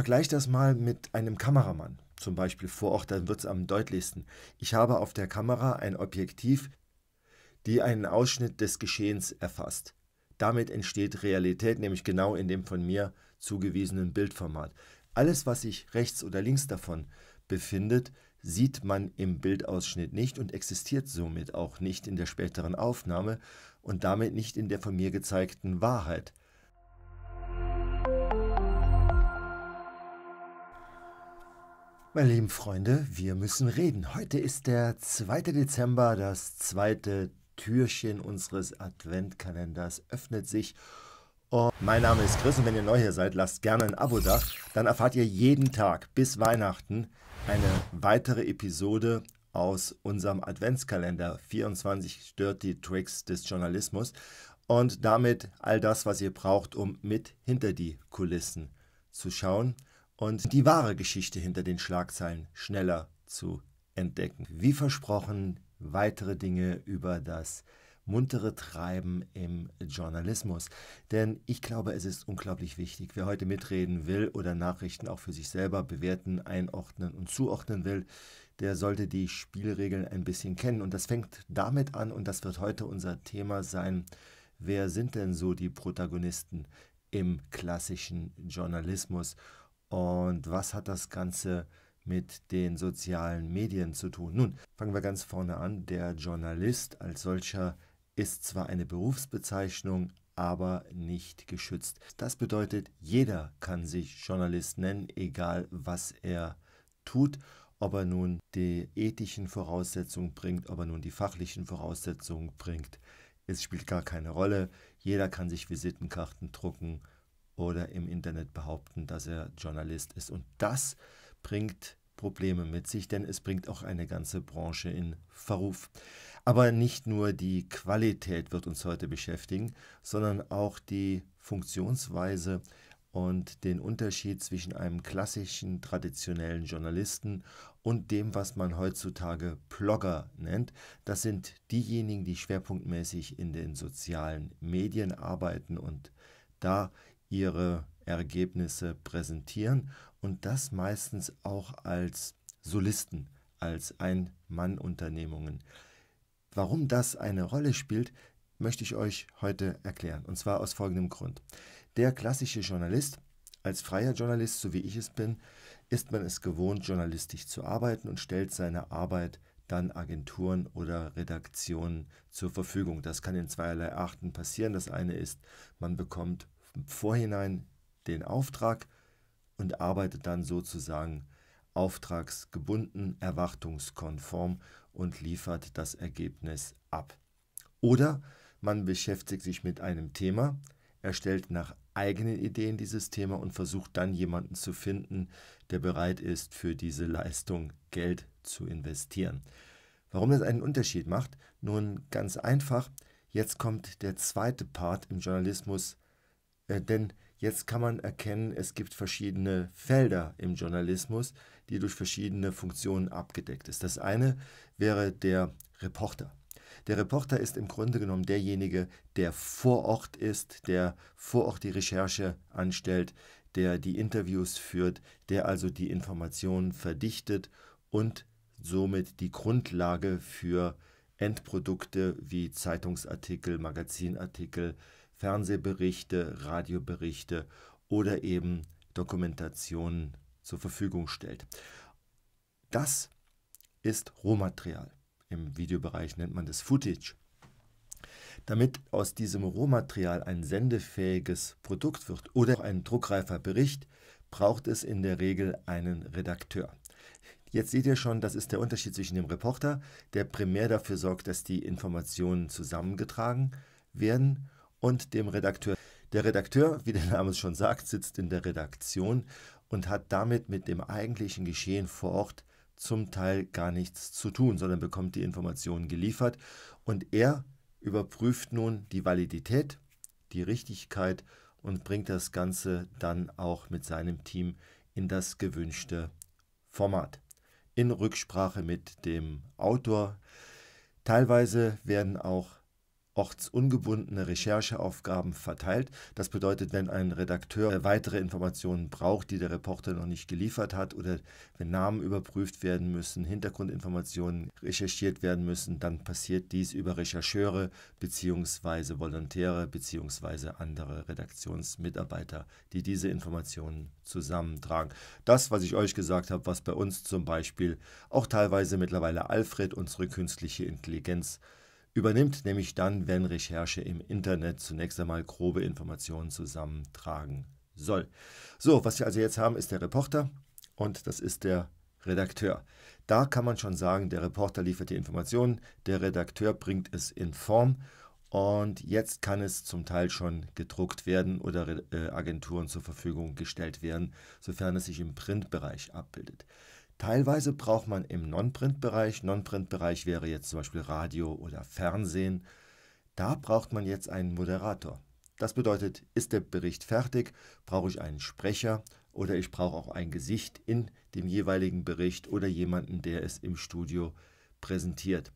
Vergleich das mal mit einem Kameramann, zum Beispiel vor Ort, dann wird es am deutlichsten. Ich habe auf der Kamera ein Objektiv, die einen Ausschnitt des Geschehens erfasst. Damit entsteht Realität, nämlich genau in dem von mir zugewiesenen Bildformat. Alles, was sich rechts oder links davon befindet, sieht man im Bildausschnitt nicht und existiert somit auch nicht in der späteren Aufnahme und damit nicht in der von mir gezeigten Wahrheit. Meine lieben Freunde, wir müssen reden. Heute ist der 2. Dezember, das zweite Türchen unseres Adventkalenders öffnet sich. Und mein Name ist Chris und wenn ihr neu hier seid, lasst gerne ein Abo da. Dann erfahrt ihr jeden Tag bis Weihnachten eine weitere Episode aus unserem Adventskalender 24 stört die Tricks des Journalismus und damit all das, was ihr braucht, um mit hinter die Kulissen zu schauen und die wahre Geschichte hinter den Schlagzeilen schneller zu entdecken. Wie versprochen, weitere Dinge über das muntere Treiben im Journalismus. Denn ich glaube, es ist unglaublich wichtig, wer heute mitreden will oder Nachrichten auch für sich selber bewerten, einordnen und zuordnen will, der sollte die Spielregeln ein bisschen kennen. Und das fängt damit an, und das wird heute unser Thema sein, wer sind denn so die Protagonisten im klassischen Journalismus? Und was hat das Ganze mit den sozialen Medien zu tun? Nun, fangen wir ganz vorne an. Der Journalist als solcher ist zwar eine Berufsbezeichnung, aber nicht geschützt. Das bedeutet, jeder kann sich Journalist nennen, egal was er tut, ob er nun die ethischen Voraussetzungen bringt, ob er nun die fachlichen Voraussetzungen bringt. Es spielt gar keine Rolle. Jeder kann sich Visitenkarten drucken oder im Internet behaupten, dass er Journalist ist. Und das bringt Probleme mit sich, denn es bringt auch eine ganze Branche in Verruf. Aber nicht nur die Qualität wird uns heute beschäftigen, sondern auch die Funktionsweise und den Unterschied zwischen einem klassischen, traditionellen Journalisten und dem, was man heutzutage Blogger nennt. Das sind diejenigen, die schwerpunktmäßig in den sozialen Medien arbeiten und da ihre Ergebnisse präsentieren und das meistens auch als Solisten, als Ein-Mann-Unternehmungen. Warum das eine Rolle spielt, möchte ich euch heute erklären. Und zwar aus folgendem Grund. Der klassische Journalist, als freier Journalist, so wie ich es bin, ist man es gewohnt, journalistisch zu arbeiten und stellt seine Arbeit dann Agenturen oder Redaktionen zur Verfügung. Das kann in zweierlei Arten passieren. Das eine ist, man bekommt Vorhinein den Auftrag und arbeitet dann sozusagen auftragsgebunden, erwartungskonform und liefert das Ergebnis ab. Oder man beschäftigt sich mit einem Thema, erstellt nach eigenen Ideen dieses Thema und versucht dann jemanden zu finden, der bereit ist, für diese Leistung Geld zu investieren. Warum das einen Unterschied macht? Nun ganz einfach, jetzt kommt der zweite Part im Journalismus, äh, denn jetzt kann man erkennen, es gibt verschiedene Felder im Journalismus, die durch verschiedene Funktionen abgedeckt ist. Das eine wäre der Reporter. Der Reporter ist im Grunde genommen derjenige, der vor Ort ist, der vor Ort die Recherche anstellt, der die Interviews führt, der also die Informationen verdichtet und somit die Grundlage für Endprodukte wie Zeitungsartikel, Magazinartikel, Fernsehberichte, Radioberichte oder eben Dokumentationen zur Verfügung stellt. Das ist Rohmaterial. Im Videobereich nennt man das Footage. Damit aus diesem Rohmaterial ein sendefähiges Produkt wird oder ein druckreifer Bericht, braucht es in der Regel einen Redakteur. Jetzt seht ihr schon, das ist der Unterschied zwischen dem Reporter, der primär dafür sorgt, dass die Informationen zusammengetragen werden, und dem Redakteur. Der Redakteur, wie der Name es schon sagt, sitzt in der Redaktion und hat damit mit dem eigentlichen Geschehen vor Ort zum Teil gar nichts zu tun, sondern bekommt die Informationen geliefert und er überprüft nun die Validität, die Richtigkeit und bringt das Ganze dann auch mit seinem Team in das gewünschte Format. In Rücksprache mit dem Autor. Teilweise werden auch ortsungebundene Rechercheaufgaben verteilt. Das bedeutet, wenn ein Redakteur äh, weitere Informationen braucht, die der Reporter noch nicht geliefert hat, oder wenn Namen überprüft werden müssen, Hintergrundinformationen recherchiert werden müssen, dann passiert dies über Rechercheure bzw. Volontäre bzw. andere Redaktionsmitarbeiter, die diese Informationen zusammentragen. Das, was ich euch gesagt habe, was bei uns zum Beispiel auch teilweise mittlerweile Alfred, unsere künstliche Intelligenz, übernimmt, nämlich dann, wenn Recherche im Internet zunächst einmal grobe Informationen zusammentragen soll. So, was wir also jetzt haben, ist der Reporter und das ist der Redakteur. Da kann man schon sagen, der Reporter liefert die Informationen, der Redakteur bringt es in Form und jetzt kann es zum Teil schon gedruckt werden oder äh, Agenturen zur Verfügung gestellt werden, sofern es sich im Printbereich abbildet. Teilweise braucht man im Non-Print-Bereich, Non-Print-Bereich wäre jetzt zum Beispiel Radio oder Fernsehen, da braucht man jetzt einen Moderator. Das bedeutet, ist der Bericht fertig, brauche ich einen Sprecher oder ich brauche auch ein Gesicht in dem jeweiligen Bericht oder jemanden, der es im Studio präsentiert.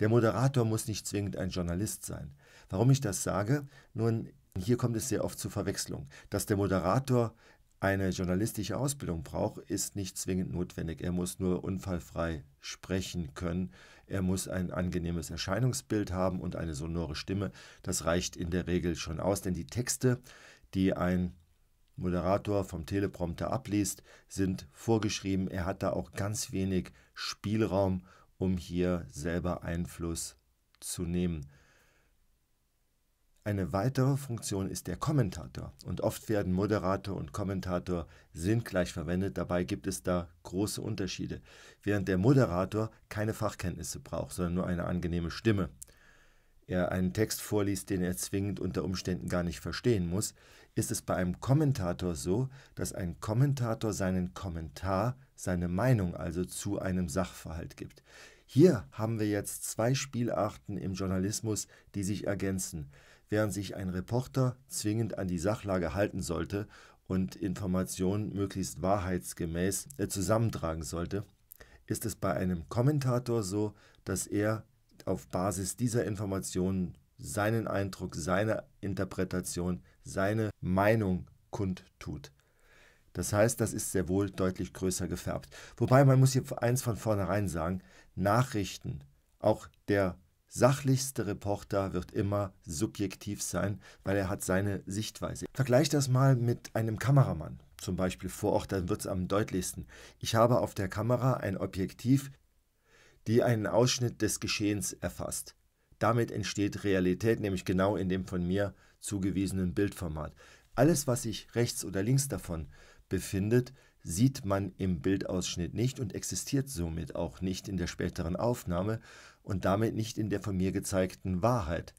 Der Moderator muss nicht zwingend ein Journalist sein. Warum ich das sage? Nun, hier kommt es sehr oft zu Verwechslung, dass der Moderator eine journalistische Ausbildung braucht, ist nicht zwingend notwendig. Er muss nur unfallfrei sprechen können. Er muss ein angenehmes Erscheinungsbild haben und eine sonore Stimme. Das reicht in der Regel schon aus, denn die Texte, die ein Moderator vom Teleprompter abliest, sind vorgeschrieben. Er hat da auch ganz wenig Spielraum, um hier selber Einfluss zu nehmen. Eine weitere Funktion ist der Kommentator und oft werden Moderator und Kommentator sinngleich verwendet, dabei gibt es da große Unterschiede, während der Moderator keine Fachkenntnisse braucht, sondern nur eine angenehme Stimme. Er einen Text vorliest, den er zwingend unter Umständen gar nicht verstehen muss, ist es bei einem Kommentator so, dass ein Kommentator seinen Kommentar, seine Meinung also zu einem Sachverhalt gibt. Hier haben wir jetzt zwei Spielarten im Journalismus, die sich ergänzen während sich ein Reporter zwingend an die Sachlage halten sollte und Informationen möglichst wahrheitsgemäß äh, zusammentragen sollte, ist es bei einem Kommentator so, dass er auf Basis dieser Informationen seinen Eindruck, seine Interpretation, seine Meinung kundtut. Das heißt, das ist sehr wohl deutlich größer gefärbt. Wobei man muss hier eins von vornherein sagen, Nachrichten, auch der sachlichste Reporter wird immer subjektiv sein, weil er hat seine Sichtweise. Vergleich das mal mit einem Kameramann, zum Beispiel vor Ort, dann wird es am deutlichsten. Ich habe auf der Kamera ein Objektiv, die einen Ausschnitt des Geschehens erfasst. Damit entsteht Realität, nämlich genau in dem von mir zugewiesenen Bildformat. Alles, was sich rechts oder links davon befindet, sieht man im Bildausschnitt nicht und existiert somit auch nicht in der späteren Aufnahme, und damit nicht in der von mir gezeigten Wahrheit.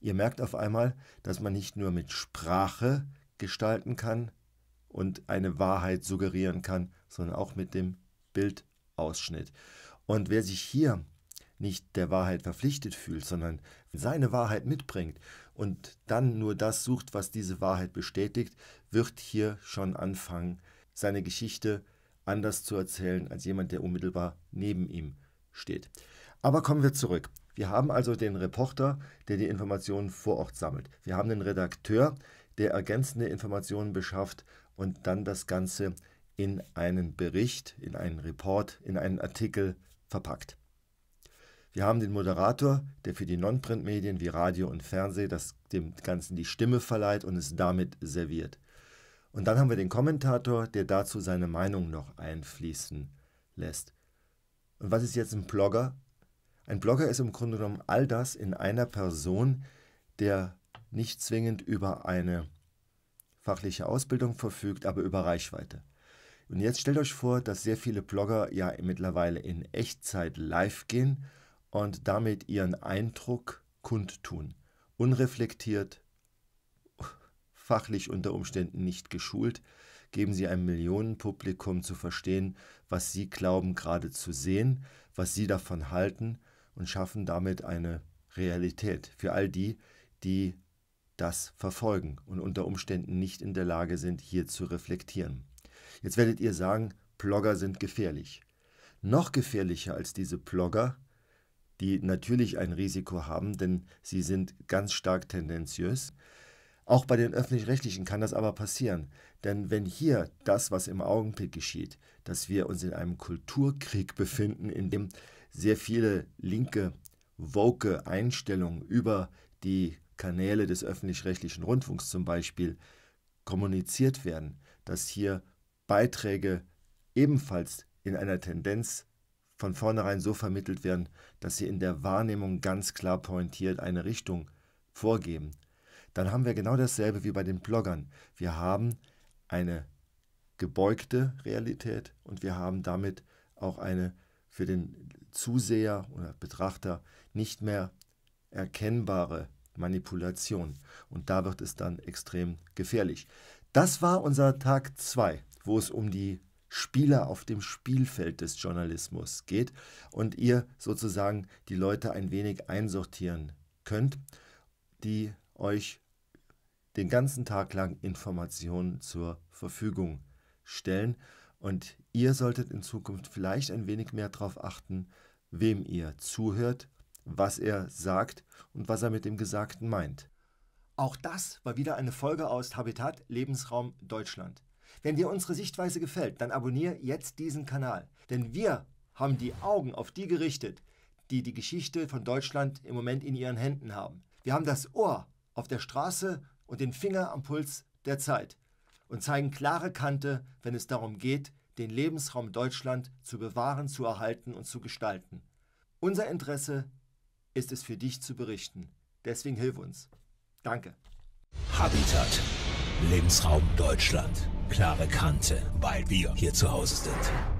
Ihr merkt auf einmal, dass man nicht nur mit Sprache gestalten kann und eine Wahrheit suggerieren kann, sondern auch mit dem Bildausschnitt. Und wer sich hier nicht der Wahrheit verpflichtet fühlt, sondern seine Wahrheit mitbringt und dann nur das sucht, was diese Wahrheit bestätigt, wird hier schon anfangen, seine Geschichte anders zu erzählen als jemand, der unmittelbar neben ihm steht. Aber kommen wir zurück. Wir haben also den Reporter, der die Informationen vor Ort sammelt. Wir haben den Redakteur, der ergänzende Informationen beschafft und dann das Ganze in einen Bericht, in einen Report, in einen Artikel verpackt. Wir haben den Moderator, der für die Non-Print-Medien wie Radio und Fernsehen das, dem Ganzen die Stimme verleiht und es damit serviert. Und dann haben wir den Kommentator, der dazu seine Meinung noch einfließen lässt. Und was ist jetzt ein Blogger? Ein Blogger ist im Grunde genommen all das in einer Person, der nicht zwingend über eine fachliche Ausbildung verfügt, aber über Reichweite. Und jetzt stellt euch vor, dass sehr viele Blogger ja mittlerweile in Echtzeit live gehen und damit ihren Eindruck kundtun. Unreflektiert, fachlich unter Umständen nicht geschult, geben sie einem Millionenpublikum zu verstehen, was sie glauben gerade zu sehen, was sie davon halten und schaffen damit eine Realität für all die, die das verfolgen und unter Umständen nicht in der Lage sind, hier zu reflektieren. Jetzt werdet ihr sagen, Plogger sind gefährlich. Noch gefährlicher als diese Plogger, die natürlich ein Risiko haben, denn sie sind ganz stark tendenziös. Auch bei den öffentlich-rechtlichen kann das aber passieren, denn wenn hier das, was im Augenblick geschieht, dass wir uns in einem Kulturkrieg befinden, in dem sehr viele linke, woke Einstellungen über die Kanäle des öffentlich-rechtlichen Rundfunks zum Beispiel kommuniziert werden, dass hier Beiträge ebenfalls in einer Tendenz von vornherein so vermittelt werden, dass sie in der Wahrnehmung ganz klar pointiert eine Richtung vorgeben, dann haben wir genau dasselbe wie bei den Bloggern. Wir haben eine gebeugte Realität und wir haben damit auch eine für den Zuseher oder Betrachter nicht mehr erkennbare Manipulation. Und da wird es dann extrem gefährlich. Das war unser Tag 2, wo es um die Spieler auf dem Spielfeld des Journalismus geht und ihr sozusagen die Leute ein wenig einsortieren könnt, die euch den ganzen Tag lang Informationen zur Verfügung stellen. Und ihr solltet in Zukunft vielleicht ein wenig mehr darauf achten, wem ihr zuhört, was er sagt und was er mit dem Gesagten meint. Auch das war wieder eine Folge aus Habitat Lebensraum Deutschland. Wenn dir unsere Sichtweise gefällt, dann abonniere jetzt diesen Kanal, denn wir haben die Augen auf die gerichtet, die die Geschichte von Deutschland im Moment in ihren Händen haben. Wir haben das Ohr auf der Straße und den Finger am Puls der Zeit und zeigen klare Kante, wenn es darum geht, den Lebensraum Deutschland zu bewahren, zu erhalten und zu gestalten. Unser Interesse ist es für dich zu berichten. Deswegen hilf uns. Danke. Habitat. Lebensraum Deutschland. Klare Kante, weil wir hier zu Hause sind.